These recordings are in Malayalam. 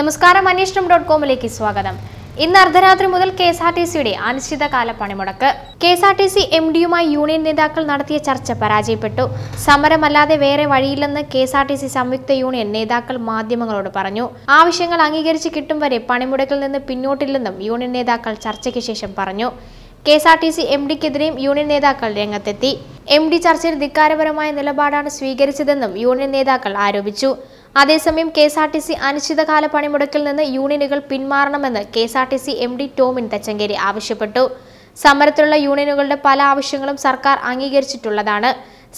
നമസ്കാരം അന്വേഷണം ഡോട്ട് കോമിലേക്ക് സ്വാഗതം ഇന്ന് അർദ്ധരാത്രി മുതൽ കെ എസ് ആർ ടി സിയുടെ അനിശ്ചിതകാല പണിമുടക്ക് K S R T C M ഡിയുമായി യൂണിയൻ നേതാക്കൾ നടത്തിയ ചർച്ച പരാജയപ്പെട്ടു സമരമല്ലാതെ വേറെ വഴിയില്ലെന്ന് K S R T C സംയുക്ത യൂണിയൻ നേതാക്കൾ മാധ്യമങ്ങളോട് പറഞ്ഞു ആവശ്യങ്ങൾ അംഗീകരിച്ച് കിട്ടും വരെ പണിമുടക്കിൽ നിന്ന് പിന്നോട്ടില്ലെന്നും യൂണിയൻ നേതാക്കൾ ചർച്ചയ്ക്ക് ശേഷം പറഞ്ഞു K S R T C M ഡിക്കെതിരെയും യൂണിയൻ നേതാക്കൾ രംഗത്തെത്തി എം ഡി ചർച്ചയിൽ ധിക്കാരപരമായ നിലപാടാണ് സ്വീകരിച്ചതെന്നും യൂണിയൻ നേതാക്കൾ ആരോപിച്ചു അതേസമയം K S R T C അനിശ്ചിതകാല പണിമുടക്കിൽ നിന്ന് യൂണിയനുകൾ പിന്മാറണമെന്ന് K S R T C M D Tomin Thachankary ആവശ്യപ്പെട്ടു സമരത്തിലുള്ള യൂണിയനുകളുടെ പല ആവശ്യങ്ങളും സർക്കാർ അംഗീകരിച്ചിട്ടുള്ളതാണ്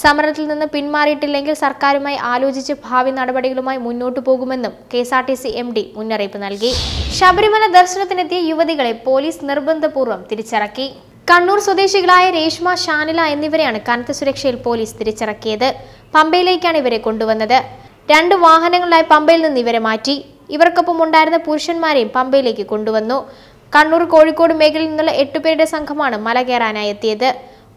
സമരത്തിൽ നിന്ന് പിന്മാറിയിട്ടില്ലെങ്കിൽ സർക്കാരുമായി ആലോചിച്ച് ഭാവി നടപടികളുമായി മുന്നോട്ടു പോകുമെന്നും K S R T C M D മുന്നറിയിപ്പ് നൽകി ശബരിമല ദർശനത്തിനെത്തിയ യുവതികളെ പോലീസ് നിർബന്ധപൂർവ്വം തിരിച്ചിറക്കി കണ്ണൂർ സ്വദേശികളായ രേഷ്മ ഷാനില എന്നിവരെയാണ് കനത്ത സുരക്ഷയിൽ പോലീസ് തിരിച്ചിറക്കിയത് പമ്പയിലേക്കാണ് ഇവരെ കൊണ്ടുവന്നത് രണ്ട് വാഹനങ്ങളായി പമ്പയിൽ നിന്ന് ഇവരെ മാറ്റി ഇവർക്കൊപ്പം ഉണ്ടായിരുന്ന പുരുഷന്മാരെയും പമ്പയിലേക്ക് കൊണ്ടുവന്നു കണ്ണൂർ കോഴിക്കോട് മേഖലയിൽ നിന്നുള്ള എട്ടുപേരുടെ സംഘമാണ് മല കയറാനായി എത്തിയത്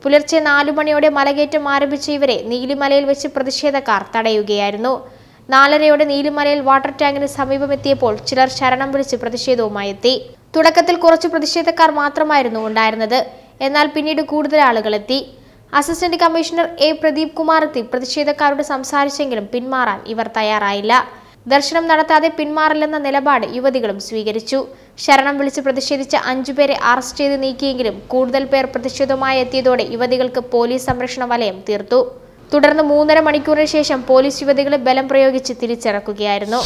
പുലർച്ചെ നാലു മണിയോടെ മലകയറ്റം ആരംഭിച്ച ഇവരെ നീലിമലയിൽ വെച്ച് പ്രതിഷേധക്കാർ തടയുകയായിരുന്നു നാലരയോടെ നീലിമലയിൽ വാട്ടർ ടാങ്കിന് സമീപമെത്തിയപ്പോൾ ചിലർ ശരണം വിളിച്ച് പ്രതിഷേധവുമായി എത്തി തുടക്കത്തിൽ കുറച്ച് പ്രതിഷേധക്കാർ മാത്രമായിരുന്നു ഉണ്ടായിരുന്നത് എന്നാൽ പിന്നീട് കൂടുതൽ ആളുകളെത്തി അസിസ്റ്റന്റ് കമ്മീഷണർ എ പ്രദീപ് കുമാരത്തി പ്രതിഷേധക്കാരോട് സംസാരിച്ചെങ്കിലും പിന്മാറാൻ ഇവർ തയ്യാറായില്ല ദർശനം നടത്താതെ പിന്മാറില്ലെന്ന നിലപാട് യുവതികളും സ്വീകരിച്ചു ശരണം വിളിച്ച് പ്രതിഷേധിച്ച അഞ്ചുപേരെ അറസ്റ്റ് ചെയ്ത് നീക്കിയെങ്കിലും കൂടുതൽ പേർ പ്രതിഷേധവുമായി എത്തിയതോടെ യുവതികൾക്ക് പോലീസ് സംരക്ഷണ വലയം തീർത്തു തുടർന്ന് മൂന്നര മണിക്കൂറിന് ശേഷം പോലീസ് യുവതികളെ ബലം പ്രയോഗിച്ച് തിരിച്ചിറക്കുകയായിരുന്നു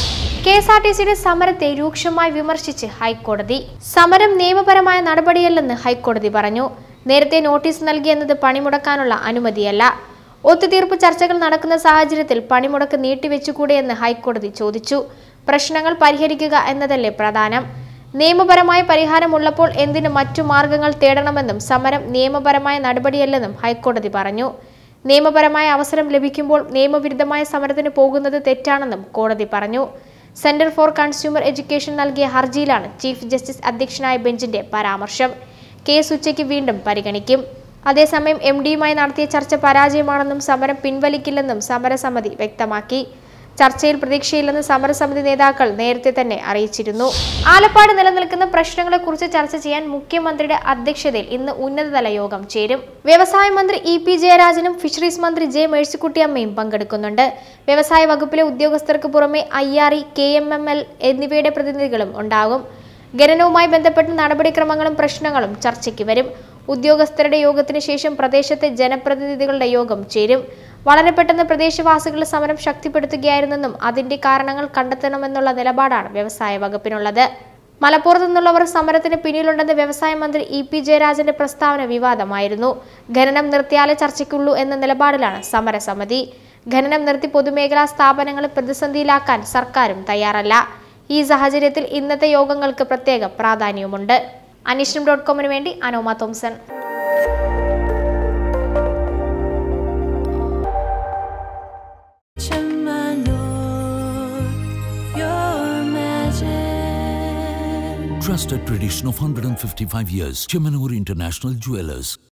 കെ എസ് ആർ ടി സിയുടെ സമരത്തെ രൂക്ഷമായി വിമർശിച്ച് ഹൈക്കോടതി സമരം നിയമപരമായ നടപടിയല്ലെന്ന് ഹൈക്കോടതി പറഞ്ഞു നേരത്തെ നോട്ടീസ് നൽകിയെന്നത് പണിമുടക്കാനുള്ള അനുമതിയല്ല ഒത്തുതീർപ്പ് ചർച്ചകൾ നടക്കുന്ന സാഹചര്യത്തിൽ പണിമുടക്ക് നീട്ടിവെച്ചുകൂടെയെന്ന് ഹൈക്കോടതി ചോദിച്ചു പ്രശ്നങ്ങൾ പരിഹരിക്കുക എന്നതല്ലേ പ്രധാനം നിയമപരമായ പരിഹാരമുള്ളപ്പോൾ എന്തിന് മറ്റു മാർഗങ്ങൾ തേടണമെന്നും സമരം നിയമപരമായ നടപടിയല്ലെന്നും ഹൈക്കോടതി പറഞ്ഞു നിയമപരമായ അവസരം ലഭിക്കുമ്പോൾ നിയമവിരുദ്ധമായ സമരത്തിന് പോകുന്നത് തെറ്റാണെന്നും കോടതി പറഞ്ഞു സെന്റർ ഫോർ കൺസ്യൂമർ എഡ്യൂക്കേഷൻ നൽകിയ ഹർജിയിലാണ് ചീഫ് ജസ്റ്റിസ് അധ്യക്ഷനായ ബെഞ്ചിന്റെ പരാമർശം കേസ് ഉച്ചയ്ക്ക് വീണ്ടും പരിഗണിക്കും അതേസമയം എം ഡിയുമായി നടത്തിയ ചർച്ച പരാജയമാണെന്നും സമരം പിൻവലിക്കില്ലെന്നും സമരസമിതി വ്യക്തമാക്കി ചർച്ചയിൽ പ്രതീക്ഷയില്ലെന്ന് സമരസമിതി നേതാക്കൾ നേരത്തെ തന്നെ അറിയിച്ചിരുന്നു ആലപ്പാട് നിലനിൽക്കുന്ന പ്രശ്നങ്ങളെക്കുറിച്ച് ചർച്ച ചെയ്യാൻ മുഖ്യമന്ത്രിയുടെ അധ്യക്ഷതയിൽ ഇന്ന് ഉന്നതതല യോഗം ചേരും വ്യവസായ മന്ത്രി ഇ പി ജയരാജനും ഫിഷറീസ് മന്ത്രി ജെ മേഴ്സിക്കുട്ടിയമ്മയും പങ്കെടുക്കുന്നുണ്ട് വ്യവസായ വകുപ്പിലെ ഉദ്യോഗസ്ഥർക്ക് പുറമെ I R E K M M L എന്നിവയുടെ പ്രതിനിധികളും ഉണ്ടാകും ഖനനവുമായി ബന്ധപ്പെട്ട നടപടിക്രമങ്ങളും പ്രശ്നങ്ങളും ചർച്ചയ്ക്ക് വരും ഉദ്യോഗസ്ഥരുടെ യോഗത്തിന് ശേഷം പ്രദേശത്തെ ജനപ്രതിനിധികളുടെ യോഗം ചേരും വളരെ പെട്ടെന്ന് പ്രദേശവാസികൾ സമരം ശക്തിപ്പെടുത്തുകയായിരുന്നെന്നും അതിന്റെ കാരണങ്ങൾ കണ്ടെത്തണമെന്നുള്ള നിലപാടാണ് വ്യവസായ വകുപ്പിനുള്ളത് മലപ്പുറത്തു നിന്നുള്ളവർ സമരത്തിന് പിന്നിലുണ്ടെന്ന് വ്യവസായ മന്ത്രി ഇ പി ജയരാജന്റെ പ്രസ്താവന വിവാദമായിരുന്നു ഖനനം നിർത്തിയാലേ ചർച്ചയ്ക്കുള്ളൂ എന്ന നിലപാടിലാണ് സമരസമിതി ഖനനം നിർത്തി പൊതുമേഖലാ സ്ഥാപനങ്ങളെ പ്രതിസന്ധിയിലാക്കാൻ സർക്കാരും തയ്യാറല്ല ഈ സാഹചര്യത്തിൽ ഇന്നത്തെ യോഗങ്ങൾക്ക് പ്രത്യേക പ്രാധാന്യവുമുണ്ട് അനീഷ്ണം ഡോട്ട് കോമിന് വേണ്ടി അനോമ Thomson trusted tradition of 155 years, Chemanur International Jewelers.